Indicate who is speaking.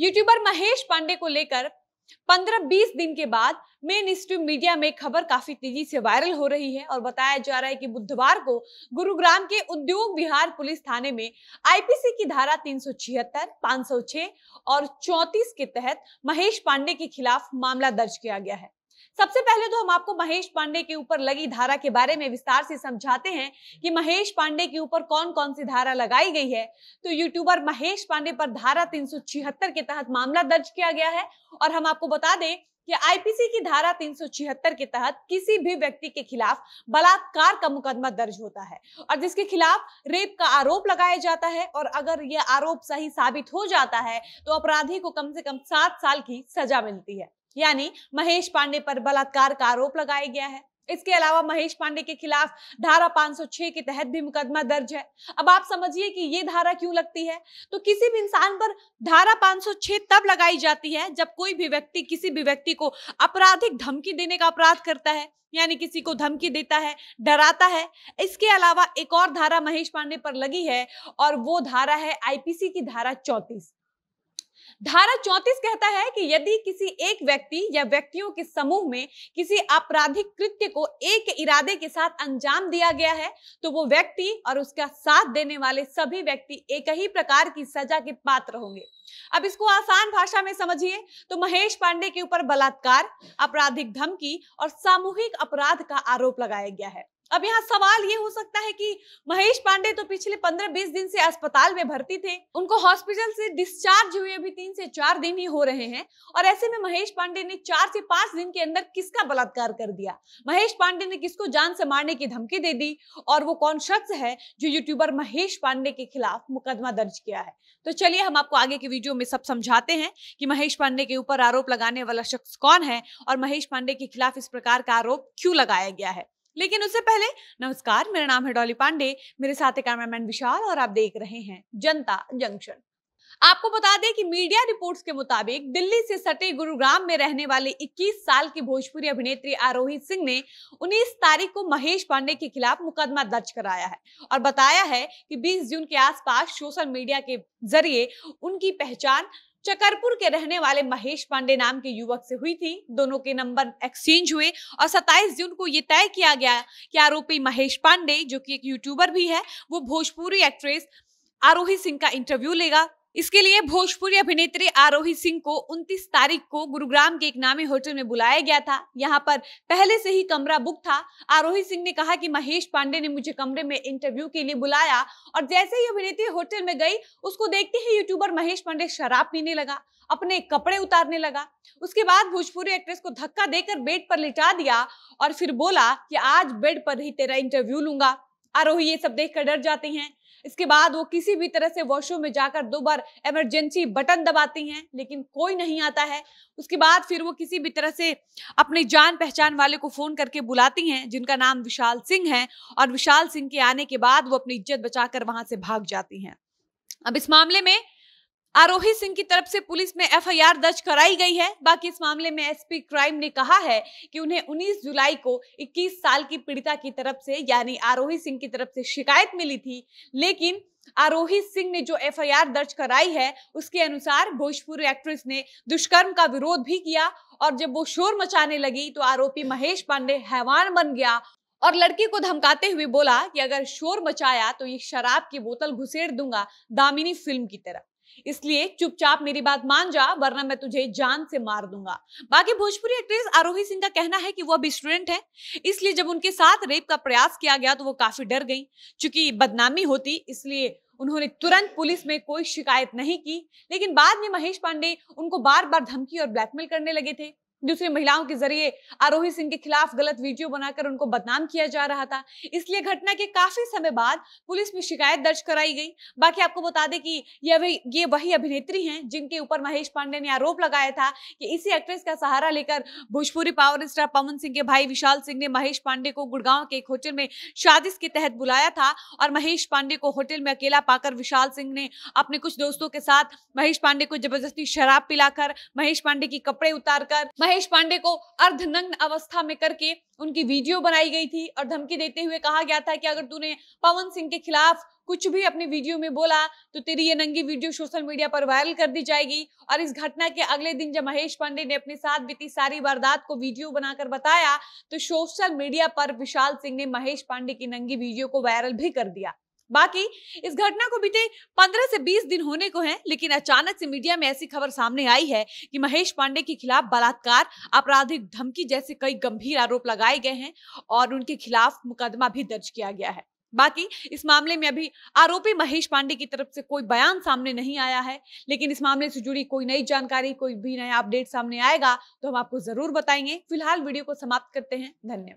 Speaker 1: YouTuber Mahesh Pandey को लेकर 15-20 दिन के बाद मेन स्ट्रीम मीडिया में खबर काफी तेजी से वायरल हो रही है और बताया जा रहा है कि बुधवार को गुरुग्राम के उद्योग विहार पुलिस थाने में आईपीसी की धारा सौ 506 और 34 के तहत महेश पांडे के खिलाफ मामला दर्ज किया गया है सबसे पहले तो हम आपको महेश पांडे के ऊपर लगी धारा के बारे में विस्तार से समझाते हैं कि महेश पांडे के ऊपर कौन कौन सी धारा लगाई गई है तो यूट्यूबर महेश पांडे पर धारा तीन के तहत मामला दर्ज किया गया है और हम आपको बता दें कि आईपीसी की धारा तीन के तहत किसी भी व्यक्ति के खिलाफ बलात्कार का मुकदमा दर्ज होता है और जिसके खिलाफ रेप का आरोप लगाया जाता है और अगर यह आरोप सही साबित हो जाता है तो अपराधी को कम से कम सात साल की सजा मिलती है यानी महेश पांडे पर बलात्कार का आरोप लगाया गया है इसके अलावा महेश पांडे के खिलाफ धारा 506 के तहत भी मुकदमा दर्ज है अब आप समझिए कि ये धारा क्यों लगती है तो किसी भी इंसान पर धारा 506 तब लगाई जाती है जब कोई भी व्यक्ति किसी भी व्यक्ति को आपराधिक धमकी देने का अपराध करता है यानी किसी को धमकी देता है डराता है इसके अलावा एक और धारा महेश पांडे पर लगी है और वो धारा है आईपीसी की धारा चौतीस धारा चौतीस कहता है कि यदि किसी एक व्यक्ति या व्यक्तियों के समूह में किसी आपराधिक कृत्य को एक इरादे के साथ अंजाम दिया गया है तो वो व्यक्ति और उसका साथ देने वाले सभी व्यक्ति एक ही प्रकार की सजा के पात्र होंगे अब इसको आसान भाषा में समझिए तो महेश पांडे के ऊपर बलात्कार आपराधिक धमकी और सामूहिक अपराध का आरोप लगाया गया है अब यहाँ सवाल ये हो सकता है कि महेश पांडे तो पिछले 15-20 दिन से अस्पताल में भर्ती थे उनको हॉस्पिटल से डिस्चार्ज हुए अभी तीन से चार दिन ही हो रहे हैं और ऐसे में महेश पांडे ने चार से पांच दिन के अंदर किसका बलात्कार कर दिया महेश पांडे ने किसको जान से मारने की धमकी दे दी और वो कौन शख्स है जो यूट्यूबर महेश पांडे के खिलाफ मुकदमा दर्ज किया है तो चलिए हम आपको आगे की वीडियो में सब समझाते हैं कि महेश पांडे के ऊपर आरोप लगाने वाला शख्स कौन है और महेश पांडे के खिलाफ इस प्रकार का आरोप क्यों लगाया गया है लेकिन उससे पहले नमस्कार मेरा नाम है डॉली पांडे मेरे साथ है कैमरामैन विशाल और आप देख रहे हैं जनता जंक्शन आपको बता दें कि मीडिया रिपोर्ट्स के मुताबिक दिल्ली से सटे गुरुग्राम में रहने वाले 21 साल की भोजपुरी अभिनेत्री आरोही सिंह ने 19 तारीख को महेश पांडे के खिलाफ मुकदमा दर्ज कराया है और बताया है कि 20 जून के आसपास सोशल मीडिया के जरिए उनकी पहचान चकरपुर के रहने वाले महेश पांडे नाम के युवक से हुई थी दोनों के नंबर एक्सचेंज हुए और 27 जून को ये तय किया गया कि आरोपी महेश पांडे जो कि एक यूट्यूबर भी है वो भोजपुरी एक्ट्रेस आरोही सिंह का इंटरव्यू लेगा इसके लिए भोजपुरी अभिनेत्री आरोही सिंह को 29 तारीख को गुरुग्राम के एक नामी होटल में बुलाया गया था यहाँ पर पहले से ही कमरा बुक था आरोही सिंह ने कहा कि महेश पांडे ने मुझे कमरे में इंटरव्यू के लिए बुलाया और जैसे ही अभिनेत्री होटल में गई उसको देखते ही यूट्यूबर महेश पांडे शराब पीने लगा अपने कपड़े उतारने लगा उसके बाद भोजपुरी एक्ट्रेस को धक्का देकर बेड पर लिटा दिया और फिर बोला कि आज बेड पर ही तेरा इंटरव्यू लूंगा आरोही ये सब देखकर डर जाती हैं इसके बाद वो किसी भी तरह से वॉशरूम में जाकर दो बार इमरजेंसी बटन दबाती हैं लेकिन कोई नहीं आता है उसके बाद फिर वो किसी भी तरह से अपने जान पहचान वाले को फ़ोन करके बुलाती हैं जिनका नाम विशाल सिंह है और विशाल सिंह के आने के बाद वो अपनी इज्जत बचाकर वहां से भाग जाती हैं अब इस मामले में आरोही सिंह की तरफ से पुलिस में एफआईआर दर्ज कराई गई है बाकी इस मामले में एसपी क्राइम ने कहा है कि उन्हें 19 जुलाई को 21 साल की पीड़िता की तरफ से यानी आरोही सिंह की तरफ से शिकायत मिली थी लेकिन आरोही सिंह ने जो एफआईआर दर्ज कराई है उसके अनुसार भोजपुरी एक्ट्रेस ने दुष्कर्म का विरोध भी किया और जब वो शोर मचाने लगी तो आरोपी महेश पांडे हैवान बन गया और लड़की को धमकाते हुए बोला कि अगर शोर मचाया तो ये शराब की बोतल घुसेड़ दूंगा दामिनी फिल्म की तरह इसलिए चुपचाप मेरी बात मान जा वरना मैं तुझे जान से मार दूंगा बाकी भोजपुरी एक्ट्रेस आरोही सिंह का कहना है कि वो अभी स्टूडेंट है इसलिए जब उनके साथ रेप का प्रयास किया गया तो वो काफी डर गई चूंकि बदनामी होती इसलिए उन्होंने तुरंत पुलिस में कोई शिकायत नहीं की लेकिन बाद में महेश पांडे उनको बार बार धमकी और ब्लैकमेल करने लगे थे दूसरी महिलाओं के जरिए आरोही सिंह के खिलाफ गलत वीडियो बनाकर उनको बदनाम किया जा रहा था इसलिए घटना के काफी समय बाद पुलिस में शिकायत दर्ज कराई गई बाकी आपको बता दें कि यह ये वही अभिनेत्री हैं जिनके ऊपर महेश पांडे ने आरोप लगाया था कि इसी एक्ट्रेस का सहारा लेकर भोजपुरी पावर स्टार पवन सिंह के भाई विशाल सिंह ने महेश पांडे को गुड़गांव के एक होटल में साजिश के तहत बुलाया था और महेश पांडे को होटल में अकेला पाकर विशाल सिंह ने अपने कुछ दोस्तों के साथ महेश पांडे को जबरदस्ती शराब पिलाकर महेश पांडे की कपड़े उतारकर महेश पांडे को अर्धनग्न अवस्था में करके उनकी वीडियो बनाई गई थी और धमकी देते हुए कहा गया था कि अगर तूने पवन सिंह के खिलाफ कुछ भी अपने वीडियो में बोला तो तेरी ये नंगी वीडियो सोशल मीडिया पर वायरल कर दी जाएगी और इस घटना के अगले दिन जब महेश पांडे ने अपने साथ बीती सारी वारदात को वीडियो बनाकर बताया तो सोशल मीडिया पर विशाल सिंह ने महेश पांडे की नंगी वीडियो को वायरल भी कर दिया बाकी इस घटना को बीते 15 से 20 दिन होने को हैं लेकिन अचानक से मीडिया में ऐसी खबर सामने आई है कि महेश पांडे के खिलाफ बलात्कार आपराधिक धमकी जैसे कई गंभीर आरोप लगाए गए हैं और उनके खिलाफ मुकदमा भी दर्ज किया गया है बाकी इस मामले में अभी आरोपी महेश पांडे की तरफ से कोई बयान सामने नहीं आया है लेकिन इस मामले से जुड़ी कोई नई जानकारी कोई भी नया अपडेट सामने आएगा तो हम आपको जरूर बताएंगे फिलहाल वीडियो को समाप्त करते हैं धन्यवाद